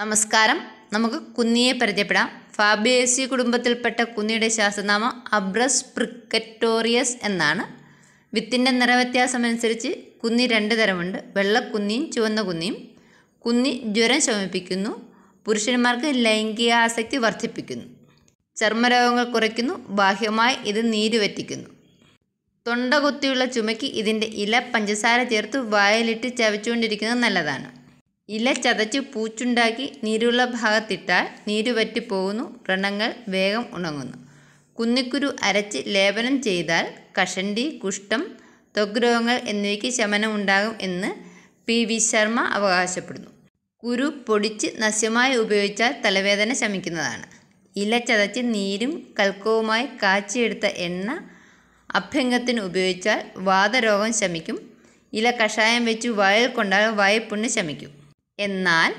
നമസ്കാരം നമുക്ക് കുന്നിയെ പരിചയപ്പെടാം ഫാബിയേസി കുടുംബത്തിൽപ്പെട്ട കുന്നിയുടെ ശാസ്ത്രനാമം അബ്രസ് പ്രിക്കറ്റോറിയസ് എന്നാണ് വിത്തിൻ്റെ നിറവ്യത്യാസം അനുസരിച്ച് കുന്നി രണ്ട് തരമുണ്ട് വെള്ളക്കുന്നിയും ചുവന്ന കുന്നിയും കുന്നി ജ്വരം ശമിപ്പിക്കുന്നു പുരുഷന്മാർക്ക് ലൈംഗിക ആസക്തി വർദ്ധിപ്പിക്കുന്നു ചർമ്മരോഗങ്ങൾ കുറയ്ക്കുന്നു ബാഹ്യമായി ഇത് നീര് തൊണ്ട കുത്തിയുള്ള ചുമയ്ക്ക് ഇതിൻ്റെ ഇല പഞ്ചസാര ചേർത്ത് വായിലിട്ട് ചവച്ചുകൊണ്ടിരിക്കുന്നത് നല്ലതാണ് ഇല ചതച്ച് പൂച്ചുണ്ടാക്കി നീരുള്ള ഭാഗത്തിട്ടാൽ നീരു പോകുന്നു വ്രണങ്ങൾ വേഗം ഉണങ്ങുന്നു കുന്നിക്കുരു അരച്ച് ലേപനം ചെയ്താൽ കഷണ്ടി കുഷ്ഠം തൊഗ്രോഗങ്ങൾ എന്നിവയ്ക്ക് ശമനം ഉണ്ടാകും എന്ന് പി വി ശർമ്മ അവകാശപ്പെടുന്നു കുരു പൊടിച്ച് നസ്യമായി ഉപയോഗിച്ചാൽ തലവേദന ശമിക്കുന്നതാണ് ഇല ചതച്ച് നീരും കൽക്കവുമായി കാച്ചിയെടുത്ത എണ്ണ അഭ്യംഗത്തിന് ഉപയോഗിച്ചാൽ വാതരോഗം ശമിക്കും ഇല കഷായം വെച്ച് വയൽ കൊണ്ടാൽ വായ്പുണ്ണ് ശമിക്കും എന്നാൽ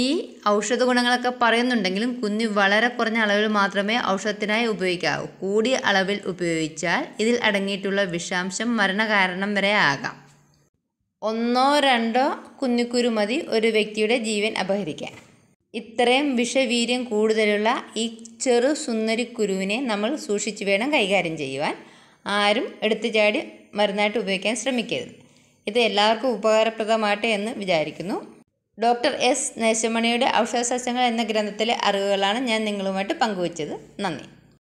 ഈ ഔഷധ ഗുണങ്ങളൊക്കെ പറയുന്നുണ്ടെങ്കിലും കുഞ്ഞ് വളരെ കുറഞ്ഞ അളവിൽ മാത്രമേ ഔഷധത്തിനായി ഉപയോഗിക്കാവൂ കൂടിയ അളവിൽ ഉപയോഗിച്ചാൽ ഇതിൽ അടങ്ങിയിട്ടുള്ള വിഷാംശം മരണകാരണം വരെ ആകാം ഒന്നോ രണ്ടോ കുഞ്ഞുക്കുരു മതി ഒരു വ്യക്തിയുടെ ജീവൻ അപഹരിക്കാൻ ഇത്രയും വിഷവീര്യം കൂടുതലുള്ള ഈ ചെറു കുരുവിനെ നമ്മൾ സൂക്ഷിച്ചു വേണം കൈകാര്യം ചെയ്യുവാൻ ആരും എടുത്തു ചാടി മരുന്നായിട്ട് ഉപയോഗിക്കാൻ ശ്രമിക്കരുത് ഇത് എല്ലാവർക്കും ഉപകാരപ്രദമാട്ടെ എന്ന് വിചാരിക്കുന്നു ഡോക്ടർ എസ് നേശമണിയുടെ ഔഷധസസ്യങ്ങൾ എന്ന ഗ്രന്ഥത്തിലെ അറിവുകളാണ് ഞാൻ നിങ്ങളുമായിട്ട് പങ്കുവച്ചത് നന്ദി